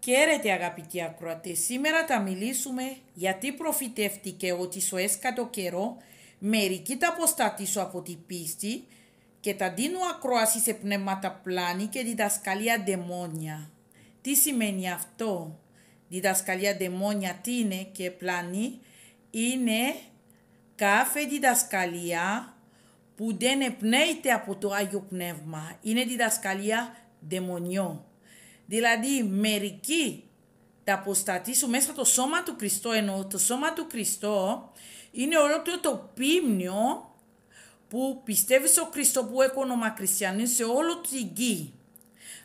Καίρετε αγαπητοί ακροατές, σήμερα θα μιλήσουμε γιατί προφητεύτηκε ότι σου έσκατο καιρό μερικοί τα αποστατήσω από την πίστη και τα δίνω ακρόαση σε πνεύματα πλάνη και διδασκαλία δαιμόνια. Τι σημαίνει αυτό, διδασκαλία δαιμόνια τι είναι και πλάνη, είναι κάθε διδασκαλία που δεν εμπνέεται από το Άγιο Πνεύμα, είναι διδασκαλία δαιμονιών. Δηλαδή μερικοί τα αποστατήσουν μέσα το σώμα του Χριστό, ενώ το σώμα του Χριστό είναι ολόκληρο το πίμνιο που πιστεύει στο Χριστό που έχει όνομα σε όλο τη γη.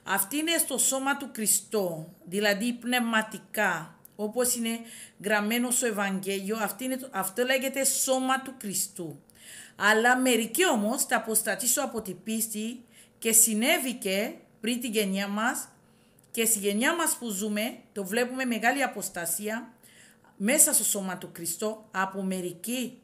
Αυτή είναι στο σώμα του Χριστό, δηλαδή πνευματικά, όπως είναι γραμμένο στο Ευαγγέλιο, αυτή είναι, αυτό λέγεται σώμα του Χριστού. Αλλά μερικοί όμως τα αποστατήσουν από την πίστη και συνέβηκε πριν την γενιά μας και στη γενιά μας που ζούμε το βλέπουμε μεγάλη αποστασία μέσα στο σώμα του Χριστό από μερικοί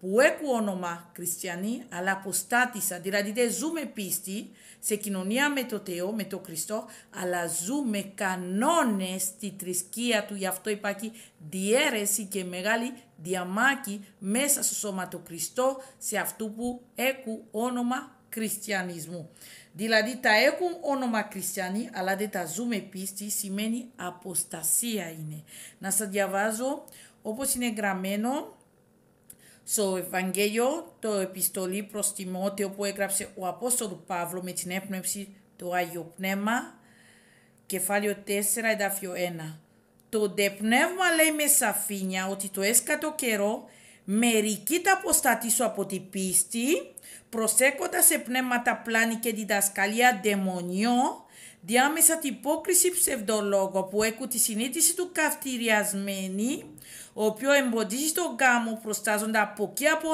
που έχουν όνομα χριστιανοί αλλά αποστάτησαν. Δηλαδή δεν ζούμε πίστη σε κοινωνία με το Θεό, με το Χριστό, αλλά ζούμε κανόνες στη θρησκεία του. Γι' αυτό υπάρχει διαίρεση και μεγάλη διαμάκη μέσα στο σώμα του Χριστό σε αυτού που έχουν όνομα χριστιανισμού. Δηλαδή τα έχουν όνομα χριστιανοί, αλλά δεν τα ζούμε πίστη, σημαίνει αποστασία είναι. Να σας διαβάζω όπως είναι γραμμένο στο Ευαγγέλιο, το επιστολή προς Μότη που έγραψε ο Απόστολος Παύλο με την έπνευση του Άγιο Πνεύμα, κεφάλαιο 4, εδάφιο 1. Το δε πνεύμα λέει με σαφήνια ότι το έσκατο καιρό μερικοί τα αποστατήσω από την πίστη, προσέκοντα σε πνεύματα πλάνη και διδασκαλία δαιμονιό, διάμεσα την υπόκριση ψευδολόγο που έχουν τη συνείδηση του καυτηριασμένη, ο οποίος εμποδίζει τον γάμο προστάζοντα από και από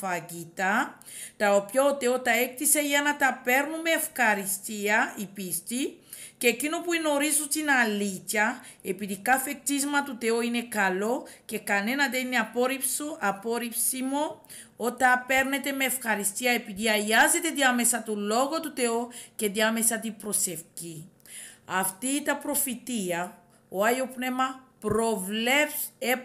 φαγητά, τα οποία ο Θεός τα έκτισε για να τα παίρνουμε ευχαριστία η πίστη, και εκείνο που γνωρίζουν την αλήθεια, επειδή κάθε κτίσμα του Θεού είναι καλό και κανένα δεν είναι απόρριψο, απόρριψιμο, όταν παίρνετε με ευχαριστία επειδή αγιάζετε διάμεσα του λόγου του Θεού και διάμεσα την προσευχή. Αυτή τα προφητεία, ο Άγιο Πνεύμα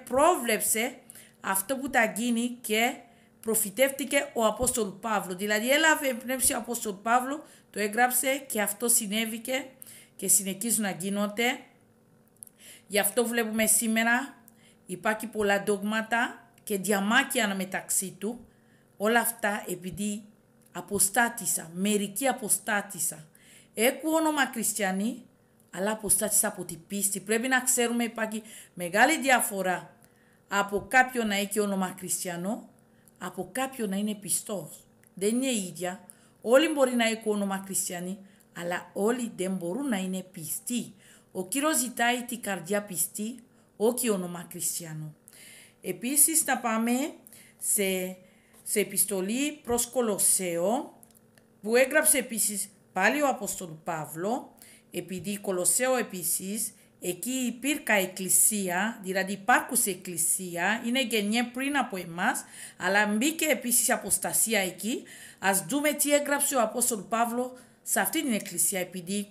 προβλέψε αυτό που τα γίνει και προφητεύτηκε ο Απόστολ Παύλος. Δηλαδή έλαβε πνεύση ο Απόστολ Παύλος, το έγραψε και αυτό συνέβηκε και συνεχίζουν να γίνονται. Γι' αυτό βλέπουμε σήμερα υπάρχει πολλά ντόγματα και διαμάκια μεταξύ του. Όλα αυτά επειδή αποστάτησα, μερικοί αποστάτησα. Έχω όνομα χριστιανοί, αλλά αποστάτησα από την πίστη. Πρέπει να ξέρουμε υπάρχει μεγάλη διαφορά από κάποιον να έχει όνομα χριστιανό, από κάποιον να είναι πιστός. Δεν είναι ίδια. Όλοι μπορεί να έχουν όνομα χριστιανοί, αλλά όλοι δεν μπορούν να είναι πιστοί. Ο κύριος ζητάει την καρδιά πιστή, όχι όνομα Χριστιανού. Επίσης θα πάμε σε, σε επιστολή προς Κολοσσέο, που έγραψε επίσης πάλι ο Απόστολου Παύλο, επειδή Κολοσσέο επίσης, εκεί υπήρχε εκκλησία, δηλαδή υπάρχουσε εκκλησία, είναι γενιέ πριν από εμάς, αλλά μπήκε επίσης αποστασία εκεί. Ας δούμε τι έγραψε ο Απόστολου Παύλο σε αυτή την εκκλησία επειδή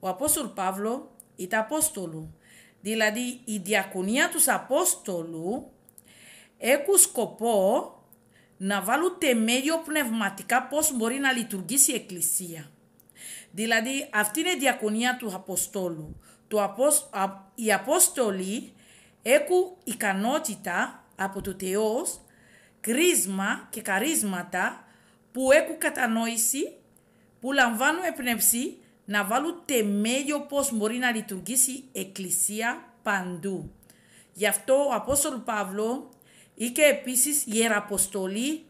ο Απόστολος Παύλο ήταν Απόστολου. Δηλαδή η διακονία τους Απόστολου έχουν σκοπό να βάλουν τεμέλιο πνευματικά πώς μπορεί να λειτουργήσει η εκκλησία. Δηλαδή αυτή είναι η διακονία του Αποστόλου. Το Αποσ... Οι Απόστολοι έχουν ικανότητα από το Θεός, κρίσμα και καρίσματα που έχουν κατανόηση που λαμβάνουν εμπνευσή να βάλουν τεμέλιο πώς μπορεί να λειτουργήσει η εκκλησία παντού. Γι' αυτό ο Απόστολος Παύλος είχε επίσης ιεραποστολή,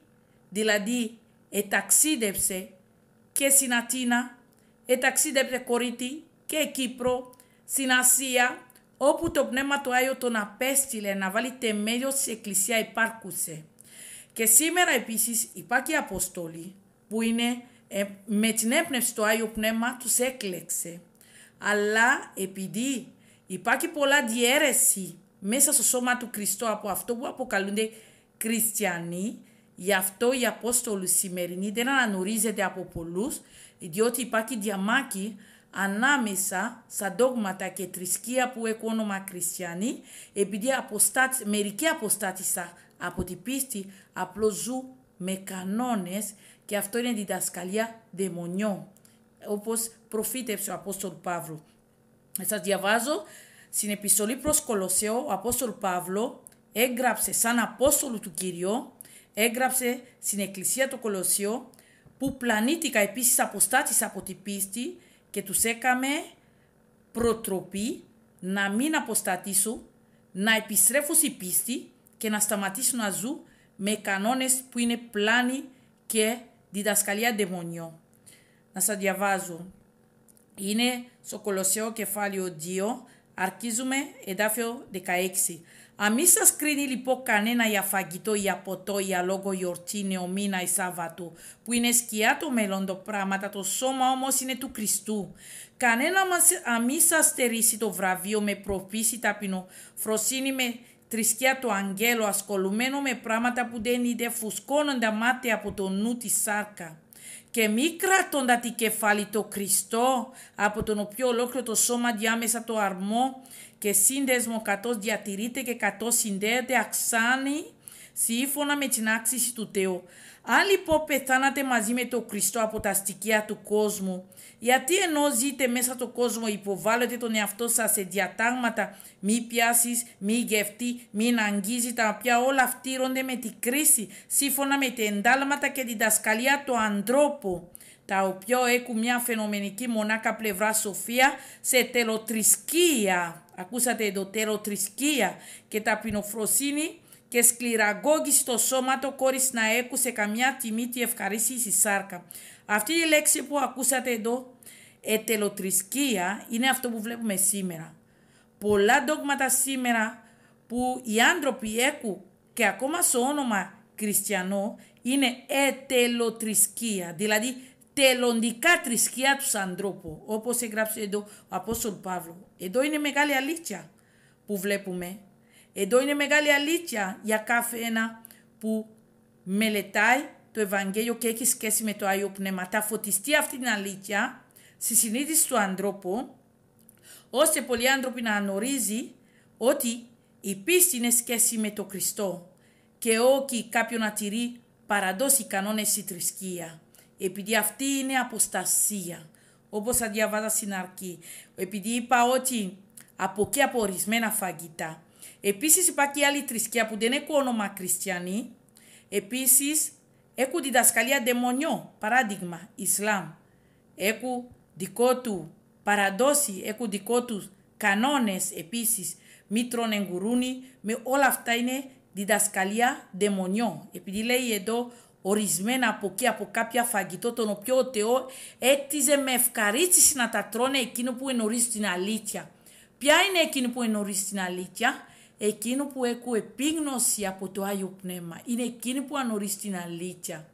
δηλαδή εταξίδευσε και στην Αθήνα, εταξίδευσε Κορίτη και Κύπρο, στην Ασία, όπου το Πνεύμα του Άγιο τον απέστειλε να βάλει τεμέλιο στην εκκλησία υπάρχουσε. Και σήμερα επίσης υπάρχει αποστολή που είναι ε, με την έμπνευση του Άγιο Πνεύμα τους έκλεξε. Αλλά επειδή υπάρχει πολλά διαίρεση μέσα στο σώμα του Χριστού από αυτό που αποκαλούνται χριστιανοί, γι' αυτό οι Απόστολοι σημερινοί δεν αναγνωρίζεται από πολλούς, διότι υπάρχει διαμάκη ανάμεσα στα δόγματα και θρησκεία που έχουν όνομα χριστιανοί, επειδή αποστάτη, μερικοί αποστάτησαν από την πίστη, απλώς ζουν με κανόνες και αυτό είναι διδασκαλία δαιμονιών, όπως προφήτευσε ο Απόστολ Παύλου. σας διαβάζω, στην επιστολή προς Κολοσσέο, ο Απόστολ Παύλο έγραψε σαν Απόστολο του Κυρίου, έγραψε στην Εκκλησία του Κολοσσίου, που πλανήτηκα επίση αποστάτησα από την πίστη και τους έκαμε προτροπή να μην αποστατήσουν, να επιστρέφουν στην πίστη και να σταματήσουν να ζουν με κανόνες που είναι πλάνοι και Διδασκαλία δαιμονιών. Να σας διαβάζω. Είναι στο Κολοσσέο κεφάλαιο 2, αρχίζουμε, εδάφιο 16. Αμή σας κρίνει λοιπόν κανένα για φαγητό ή για ποτό ή για λόγο γιορτή νεομήνα ή Σάββατο, που είναι σκιά το μέλλον το πράγματα, το σώμα όμως είναι του Χριστού. Κανένα μας αμή σας στερήσει το βραβείο με προπίση ταπεινό, φροσύνη με θρησκεία του αγγέλου ασχολουμένο με πράγματα που δεν είδε τα μάτια από το νου της σάρκα και μη κρατώντα τη κεφάλι το Χριστό από τον οποίο ολόκληρο το σώμα διάμεσα το αρμό και σύνδεσμο κατός διατηρείται και κατός συνδέεται αξάνει σύμφωνα με την άξιση του Θεού αν λοιπόν πεθάνατε μαζί με τον Χριστό από τα στοιχεία του κόσμου, γιατί ενώ ζείτε μέσα στον κόσμο υποβάλλετε τον εαυτό σας σε διατάγματα, μη πιάσεις, μη γευτεί, μην αγγίζει τα οποία όλα φτύρονται με την κρίση, σύμφωνα με τα εντάλματα και την δασκαλία του ανθρώπου, τα οποία έχουν μια φαινομενική μονάκα πλευρά σοφία σε τελοτρισκία, ακούσατε εδώ τελοτρισκία και ταπεινοφροσύνη, και σκληραγκόγγιση το σώμα το κόρη να έκουσε καμιά τιμή τη ευχαρίστηση σάρκα. Αυτή η λέξη που ακούσατε εδώ, ετελοτρισκία, είναι αυτό που βλέπουμε σήμερα. Πολλά ντόγματα σήμερα που οι άνθρωποι έχουν και ακόμα στο όνομα χριστιανό είναι ετελοτρισκία, δηλαδή τελοντικά τρισκία τους ανθρώπους, όπως έγραψε εδώ ο Απόστολ Παύλο. Εδώ είναι μεγάλη αλήθεια που βλέπουμε εδώ είναι μεγάλη αλήθεια για κάθε ένα που μελετάει το Ευαγγέλιο και έχει σχέση με το Άγιο Πνεύμα. Τα φωτιστεί αυτή την αλήθεια στη συνείδηση του ανθρώπου, ώστε πολλοί άνθρωποι να γνωρίζει ότι η πίστη είναι σχέση με το Χριστό και όχι κάποιον να τηρεί παραδώσει κανόνες η θρησκεία. Επειδή αυτή είναι αποστασία, όπως θα διαβάζα στην αρχή. Επειδή είπα ότι από και από φαγητά. Επίσης υπάρχει άλλη θρησκεία που δεν έχουν όνομα χριστιανοί. Επίσης έχουν διδασκαλία δαιμονιό. Παράδειγμα, Ισλάμ. Έχουν δικό του παραδόση, έχουν δικό τους κανόνες επίσης. Μη τρώνε γκουρούνι, Με όλα αυτά είναι διδασκαλία δαιμονιό. Επειδή λέει εδώ ορισμένα από εκεί από κάποια φαγητό τον οποίο ο Θεός έκτιζε με ευχαρίστηση να τα τρώνε εκείνο που ενωρίζει την αλήθεια. Ποια είναι εκείνη που ενωρίζει την αλήθεια, εκείνο που έχουν επίγνωση από το Άγιο Πνεύμα, είναι εκείνο που ανορίζουν την αλήθεια.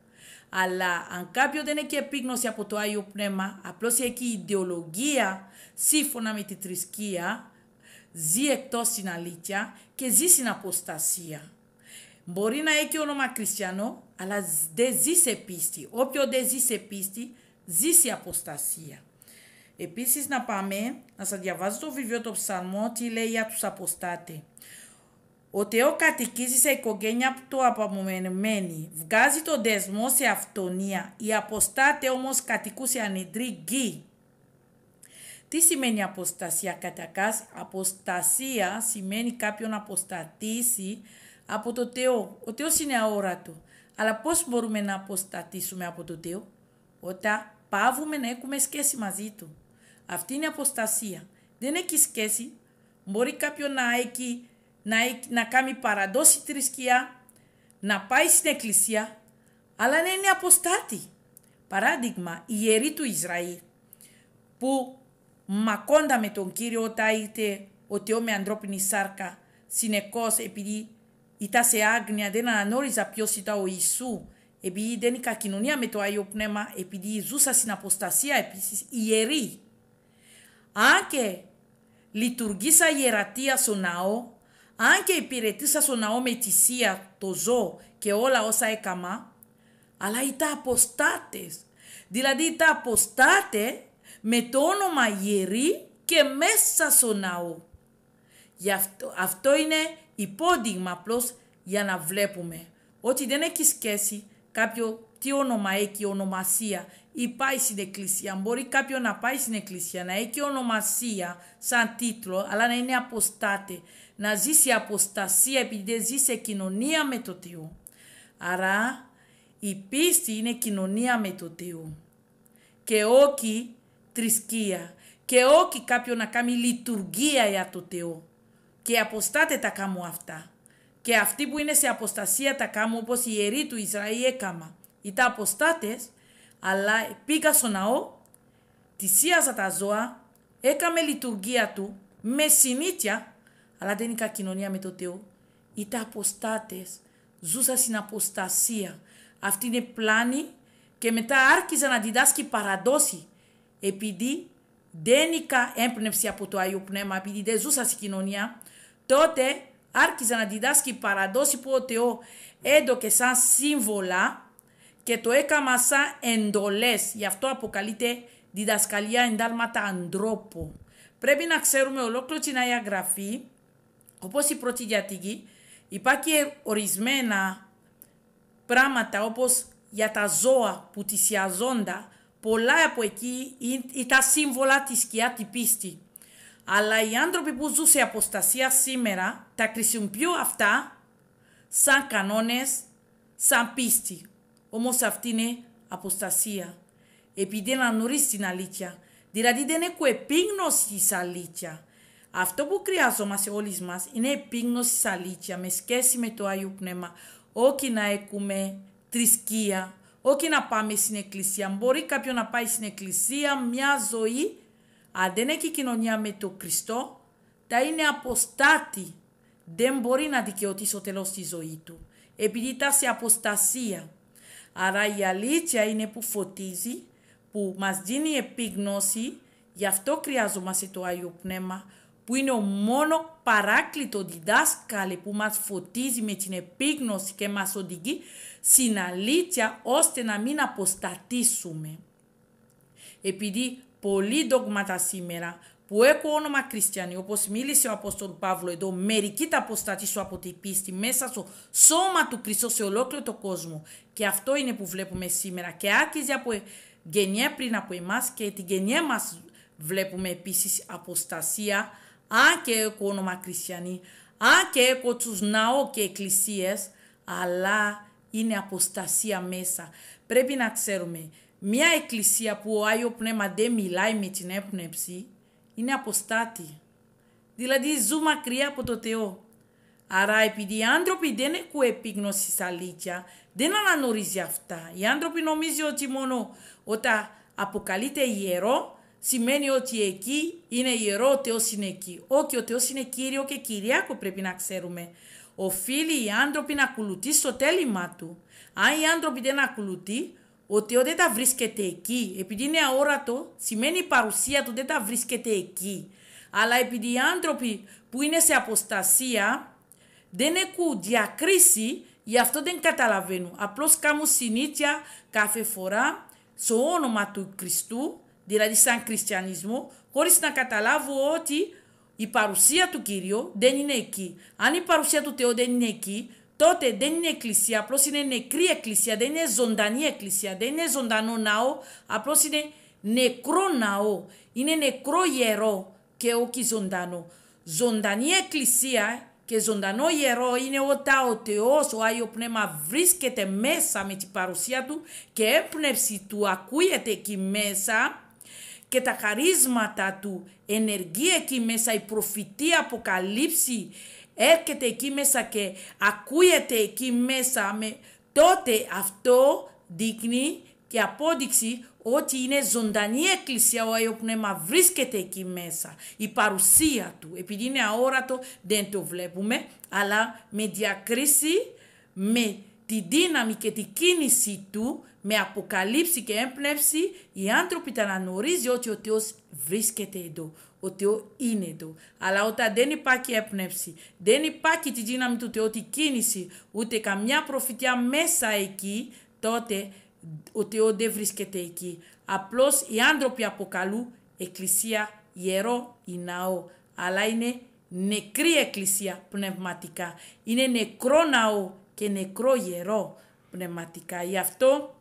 Αλλά αν κάποιος δεν έχει επίγνωση από το Άγιο Πνεύμα, απλώς έχει ιδεολογία σύμφωνα με τη θρησκεία, ζει εκτός την αλήθεια και ζει στην αποστασία. Μπορεί να έχει όνομα χριστιανό, αλλά δεν ζει σε πίστη. Όποιος δεν ζει σε πίστη, ζει σε αποστασία. Επίσης να πάμε να σας διαβάζω το βιβλίο το ψαλμό τι λέει για τους αποστάτες. Ο Θεός κατοικίζει σε οικογένεια το απομονεμένη. Βγάζει τον δεσμό σε αυτονία. Οι αποστάτες όμως κατοικούν σε ανεντρή γη. Τι σημαίνει αποστασία κατακά, Αποστασία σημαίνει κάποιον αποστατήσει από το Θεό. Ο Θεός είναι αόρατος. Αλλά πώς μπορούμε να αποστατήσουμε από το Θεό. Όταν πάβουμε να έχουμε σχέση μαζί Του. Αυτή είναι αποστασία. Δεν έχει σχέση. Μπορεί κάποιο να, έχει, να, να κάνει παραδόση θρησκεία, να πάει στην εκκλησία, αλλά να είναι αποστάτη. Παράδειγμα, η ιερή του Ισραήλ, που μακόντα με τον Κύριο όταν ήρθε ο Θεός με ανθρώπινη σάρκα, συνεχώς επειδή ήταν σε άγνοια, δεν αναγνώριζα ποιος ήταν ο Ιησού, επειδή δεν είχα κοινωνία με το Άγιο Πνεύμα, επειδή ζούσα στην αποστασία επίσης, ιερή αν και λειτουργήσα ιερατεία στο ναό, αν και υπηρετήσα στο ναό με θυσία το ζώο και όλα όσα έκαμα, αλλά ήταν αποστάτες. Δηλαδή ήταν αποστάτε με το όνομα γερή και μέσα στο ναό. Γι αυτό, αυτό είναι υπόδειγμα απλώς για να βλέπουμε ότι δεν έχει σχέση κάποιο τι όνομα έχει, ονομασία ή πάει στην εκκλησία. Μπορεί κάποιο να πάει στην εκκλησία, να έχει ονομασία σαν τίτλο, αλλά να είναι αποστάτη. Να ζήσει αποστασία επειδή ζει σε κοινωνία με το Θεό. Άρα η πίστη είναι κοινωνία με το Θεό. Και όχι τρισκία. Και όχι κάποιο να κάνει λειτουργία για το Θεό. Και αποστάτε τα κάμω αυτά. Και αυτοί που είναι σε αποστασία τα κάμω όπως οι ιεροί του Ισραήλ έκαμα. Οι αποστάτες αλλά πήγα στο ναό, θυσίαζα τα ζώα, έκαμε λειτουργία του με συνήθεια, αλλά δεν είχα κοινωνία με το Θεό. Ήταν αποστάτες, ζούσα στην αποστασία. Αυτή είναι πλάνη και μετά άρχιζα να διδάσκει παραδόση επειδή δεν είχα έμπνευση από το Άγιο Πνεύμα, επειδή δεν ζούσα στην κοινωνία, τότε άρχιζα να διδάσκει παραδόση που ο Θεό έδωκε σαν σύμβολα και το έκαμα σαν εντολές. Γι' αυτό αποκαλείται διδασκαλία εντάλματα ανθρώπου. Πρέπει να ξέρουμε ολόκληρη την Άγια Γραφή, όπως η πρώτη γιατική, υπάρχει ορισμένα πράγματα όπως για τα ζώα που θυσιαζόντα, πολλά από εκεί ήταν σύμβολα της σκιά τη πίστη. Αλλά οι άνθρωποι που ζουν σε αποστασία σήμερα τα χρησιμοποιούν αυτά σαν κανόνες, σαν πίστη. Όμως αυτή είναι αποστασία. Επειδή να γνωρίζει την αλήθεια. Δηλαδή δεν έχω επίγνωση της αλήθεια. Αυτό που χρειαζόμαστε όλοι μας είναι επίγνωση της αλήθεια με σχέση με το Άγιο Πνεύμα. Όχι να έχουμε θρησκεία, όχι να πάμε στην εκκλησία. Μπορεί κάποιος να πάει στην εκκλησία μια ζωή, αν δεν έχει κοινωνία με τον Χριστό, θα είναι αποστάτη. Δεν μπορεί να δικαιωθεί στο τέλος της ζωής του. Επειδή είναι αποστασία. Άρα η αλήθεια είναι που φωτίζει, που μας δίνει επίγνωση, γι' αυτό χρειάζομαστε το Άγιο Πνεύμα, που είναι ο μόνο παράκλητο διδάσκαλε που μας φωτίζει με την επίγνωση και μας οδηγεί στην αλήθεια ώστε να μην αποστατήσουμε. Επειδή πολλοί δόγματα σήμερα που έχω όνομα Χριστιανοί, όπως μίλησε ο Απόστολο Παύλο εδώ, μερικοί τα αποστατήσω από την πίστη μέσα στο σώμα του Χριστού σε ολόκληρο τον κόσμο. Και αυτό είναι που βλέπουμε σήμερα. Και άρχιζε από ε, γενιά πριν από εμάς και την γενιά μας βλέπουμε επίσης αποστασία. Αν και έχω όνομα Χριστιανοί, αν και έχω τους ναό και εκκλησίες, αλλά είναι αποστασία μέσα. Πρέπει να ξέρουμε. Μια εκκλησία που ο Άγιο Πνεύμα δεν μιλάει με την έπνευση, είναι αποστάτη. Δηλαδή ζουν μακριά από το Θεό. Άρα επειδή οι άνθρωποι δεν έχουν επίγνωση στα αλήθεια, δεν αναγνωρίζει αυτά. Οι άνθρωποι νομίζουν ότι μόνο όταν αποκαλείται ιερό, σημαίνει ότι εκεί είναι ιερό, ο Θεός είναι εκεί. Όχι, ο Θεός είναι Κύριο και Κυριάκο πρέπει να ξέρουμε. Οφείλει οι άνθρωποι να ακολουθεί στο τέλημα του. Αν οι άνθρωποι δεν ακολουθεί, ότι όταν τα βρίσκεται εκεί, επειδή είναι αόρατο, σημαίνει η παρουσία του δεν τα βρίσκεται εκεί. Αλλά επειδή οι άνθρωποι που είναι σε αποστασία δεν έχουν διακρίσει, γι' αυτό δεν καταλαβαίνουν. Απλώς κάνουν συνήθεια κάθε φορά στο όνομα του Χριστού, δηλαδή σαν χριστιανισμό, χωρίς να καταλάβουν ότι η παρουσία του Κυρίου δεν είναι εκεί. Αν η παρουσία του Θεού δεν είναι εκεί, τότε δεν είναι εκκλησία, απλώ είναι νεκρή εκκλησία, δεν είναι ζωντανή εκκλησία, δεν είναι ζωντανό ναό, απλώ είναι νεκρό ναό, είναι νεκρό ιερό και όχι ζωντανό. Ζωντανή εκκλησία και ζωντανό ιερό είναι όταν ο Θεός, ο Άγιο Πνεύμα βρίσκεται μέσα με την παρουσία Του και έμπνευση Του ακούγεται εκεί μέσα και τα χαρίσματα Του ενεργεί εκεί μέσα, η προφητεία αποκαλύψη, έρχεται εκεί μέσα και ακούεται εκεί μέσα, με, τότε αυτό δείχνει και απόδειξη ότι είναι ζωντανή εκκλησία, ο πνεύμα βρίσκεται εκεί μέσα. Η παρουσία του, επειδή είναι αόρατο, δεν το βλέπουμε, αλλά με διακρίση, με τη δύναμη και τη κίνηση του, με αποκαλύψη και έμπνευση, οι άνθρωποι τα αναγνωρίζει ότι ο Θεός βρίσκεται εδώ ο Θεό είναι εδώ. Αλλά όταν δεν υπάρχει έπνευση, δεν υπάρχει τη δύναμη του Θεού, τη κίνηση, ούτε καμιά προφητεία μέσα εκεί, τότε ο Θεός δεν βρίσκεται εκεί. Απλώς οι άνθρωποι αποκαλούν εκκλησία ιερό ή ναό, αλλά είναι νεκρή εκκλησία πνευματικά. Είναι νεκρό ναό και νεκρό ιερό πνευματικά. Γι' αυτό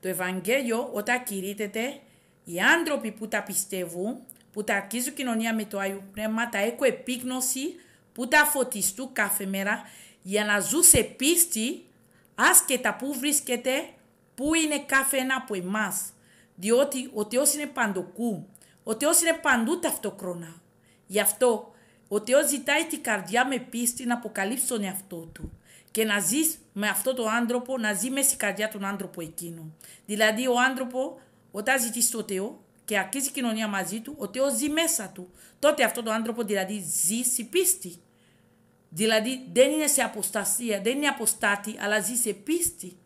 το Ευαγγέλιο όταν κηρύτεται οι άνθρωποι που τα πιστεύουν που τα αρχίζω κοινωνία με το Άγιο Πνεύμα, τα έχω επίγνωση που τα φωτιστού κάθε μέρα για να ζω σε πίστη άσχετα που βρίσκεται, που είναι κάθε ένα από εμάς. Διότι ο Θεός είναι παντοκού, ο Θεός είναι παντού ταυτόχρονα. Γι' αυτό ο Θεός ζητάει την καρδιά με πίστη να αποκαλύψει τον εαυτό του και να ζεις με αυτόν τον άνθρωπο, να ζει μέσα στην καρδιά του άνθρωπου εκείνου. Δηλαδή ο άνθρωπο όταν ζητήσει στο Θεό και αρχίζει η κοινωνία μαζί του, ο Θεός ζει μέσα του. Τότε αυτό το άνθρωπο δηλαδή ζει σε πίστη. Δηλαδή δεν είναι σε αποστασία, δεν είναι αποστάτη, αλλά ζει σε πίστη.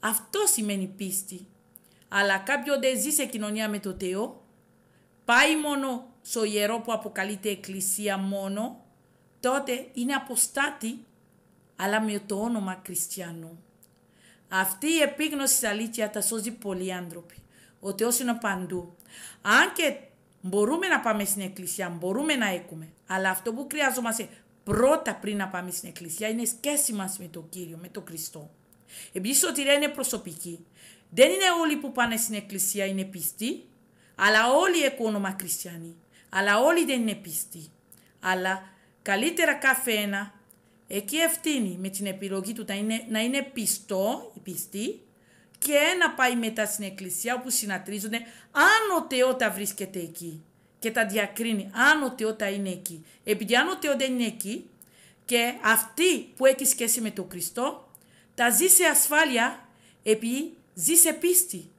Αυτό σημαίνει πίστη. Αλλά κάποιο δεν ζει σε κοινωνία με το Θεό, πάει μόνο στο ιερό που αποκαλείται εκκλησία μόνο, τότε είναι αποστάτη, αλλά με το όνομα χριστιανού. Αυτή η επίγνωση της αλήθεια τα σώζει πολλοί άνθρωποι. Ο Θεός είναι παντού. Αν και μπορούμε να πάμε στην εκκλησία, μπορούμε να έχουμε, αλλά αυτό που χρειαζόμαστε πρώτα πριν να πάμε στην εκκλησία είναι σχέση μας με τον Κύριο, με τον Χριστό. Επειδή η σωτηρία είναι προσωπική. Δεν είναι όλοι που πάνε στην εκκλησία είναι πιστοί, αλλά όλοι έχουν όνομα χριστιανοί. Αλλά όλοι δεν είναι πιστοί. Αλλά καλύτερα κάθε ένα έχει ευθύνη με την επιλογή του να είναι, να είναι πιστό, πιστή και να πάει μετά στην εκκλησία όπου συνατρίζονται αν ο Θεότας βρίσκεται εκεί και τα διακρίνει αν ο Θεότας είναι εκεί. Επειδή αν ο Θεότας είναι εκεί και αυτή που έχει σχέση με τον Χριστό τα ζει σε ασφάλεια επειδή ζει σε πίστη.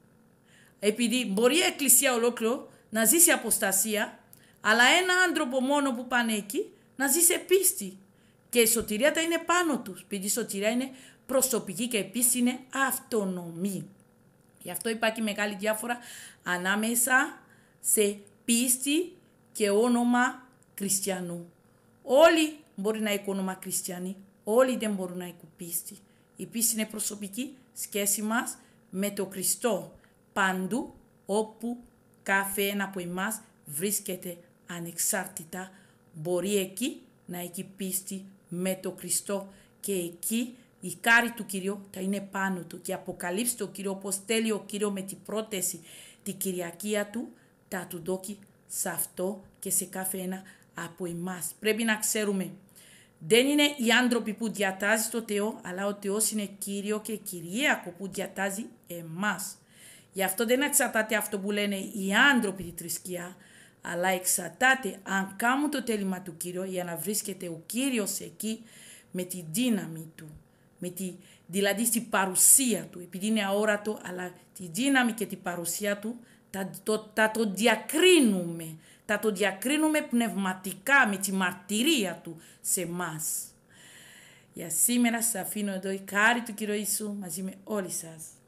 Επειδή μπορεί η εκκλησία ολόκληρο να ζει σε αποστασία αλλά ένα άνθρωπο μόνο που πάνε εκεί να ζει σε πίστη. Και η σωτηρία τα είναι πάνω τους. Επειδή η σωτηρία είναι προσωπική και επίσης είναι αυτονομή. Γι' αυτό υπάρχει μεγάλη διάφορα ανάμεσα σε πίστη και όνομα χριστιανού. Όλοι μπορεί να έχουν όνομα χριστιανοί, όλοι δεν μπορούν να έχουν πίστη. Η πίστη είναι προσωπική σχέση μας με το Χριστό, παντού όπου κάθε ένα από εμάς βρίσκεται ανεξάρτητα, μπορεί εκεί να έχει πίστη με το Χριστό και εκεί η κάρη του Κυρίου θα είναι πάνω του και αποκαλύψει το Κύριο όπως θέλει ο Κύριος με την πρόταση την Κυριακία του τα του δόκει σε αυτό και σε κάθε ένα από εμάς. Πρέπει να ξέρουμε δεν είναι οι άνθρωποι που διατάζει το Θεό, αλλά ο Θεός είναι Κύριο και Κυρίακο που διατάζει εμάς. Γι' αυτό δεν εξαρτάται αυτό που λένε οι άνθρωποι τη θρησκεία, αλλά εξαρτάται αν κάνουν το τέλημα του Κύριου για να βρίσκεται ο Κύριος εκεί με τη δύναμη του με τη, δηλαδή στη παρουσία του, επειδή είναι αόρατο, αλλά τη δύναμη και την παρουσία του θα το, τα το διακρίνουμε, θα το διακρίνουμε πνευματικά με τη μαρτυρία του σε μας. Για σήμερα σας αφήνω εδώ η χάρη του Κύριου Ιησού μαζί με όλοι σας.